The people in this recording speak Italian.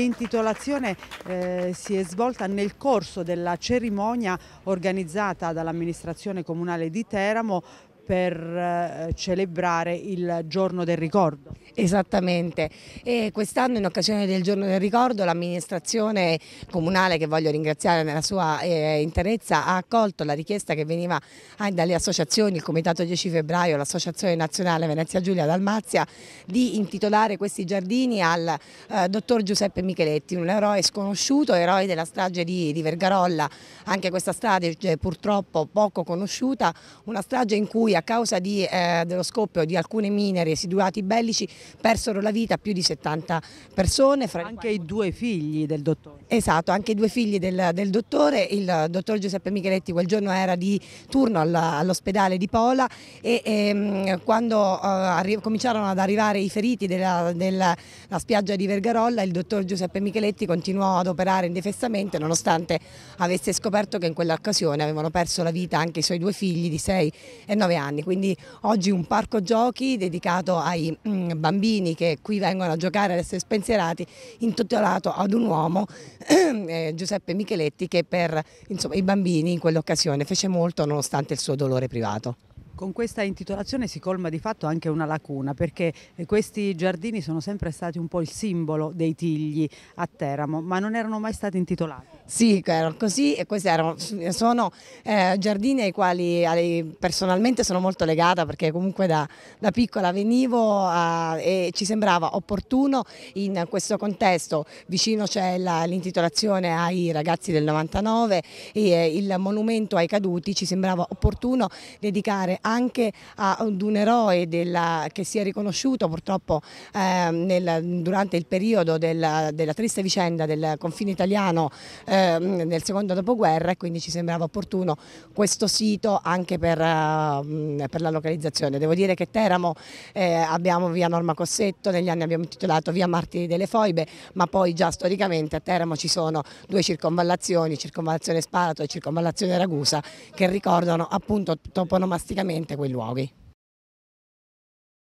L'intitolazione eh, si è svolta nel corso della cerimonia organizzata dall'amministrazione comunale di Teramo per eh, celebrare il giorno del ricordo. Esattamente e quest'anno in occasione del giorno del ricordo l'amministrazione comunale che voglio ringraziare nella sua eh, interezza ha accolto la richiesta che veniva eh, dalle associazioni, il Comitato 10 febbraio, l'Associazione Nazionale Venezia Giulia Dalmazia di intitolare questi giardini al eh, dottor Giuseppe Micheletti, un eroe sconosciuto, eroe della strage di, di Vergarolla, anche questa strage eh, purtroppo poco conosciuta, una strage in cui a a causa di, eh, dello scoppio di alcune mine residuati bellici persero la vita più di 70 persone. anche i due figli del dottore. Esatto, anche i due figli del, del dottore. Il dottor Giuseppe Micheletti quel giorno era di turno all'ospedale di Pola e, e ehm, quando eh, cominciarono ad arrivare i feriti della, della spiaggia di Vergarolla il dottor Giuseppe Micheletti continuò ad operare indefessamente nonostante avesse scoperto che in quell'occasione avevano perso la vita anche i suoi due figli di 6 e 9 anni anni, quindi oggi un parco giochi dedicato ai mm, bambini che qui vengono a giocare, ad essere spensierati, intitolato ad un uomo, eh, Giuseppe Micheletti, che per insomma, i bambini in quell'occasione fece molto nonostante il suo dolore privato. Con questa intitolazione si colma di fatto anche una lacuna perché eh, questi giardini sono sempre stati un po' il simbolo dei tigli a Teramo ma non erano mai stati intitolati. Sì, erano così e questi erano, sono eh, giardini ai quali personalmente sono molto legata perché comunque da, da piccola venivo a, eh, e ci sembrava opportuno in questo contesto. Vicino c'è l'intitolazione ai ragazzi del 99 e eh, il monumento ai caduti, ci sembrava opportuno dedicare anche ad un eroe della, che si è riconosciuto purtroppo eh, nel, durante il periodo della, della, triste vicenda del confine italiano eh, Ehm, nel secondo dopoguerra e quindi ci sembrava opportuno questo sito anche per, ehm, per la localizzazione. Devo dire che Teramo eh, abbiamo via Norma Cossetto, negli anni abbiamo intitolato via Martiri delle Foibe, ma poi già storicamente a Teramo ci sono due circonvallazioni, circonvallazione Sparato e circonvallazione Ragusa, che ricordano appunto toponomasticamente quei luoghi.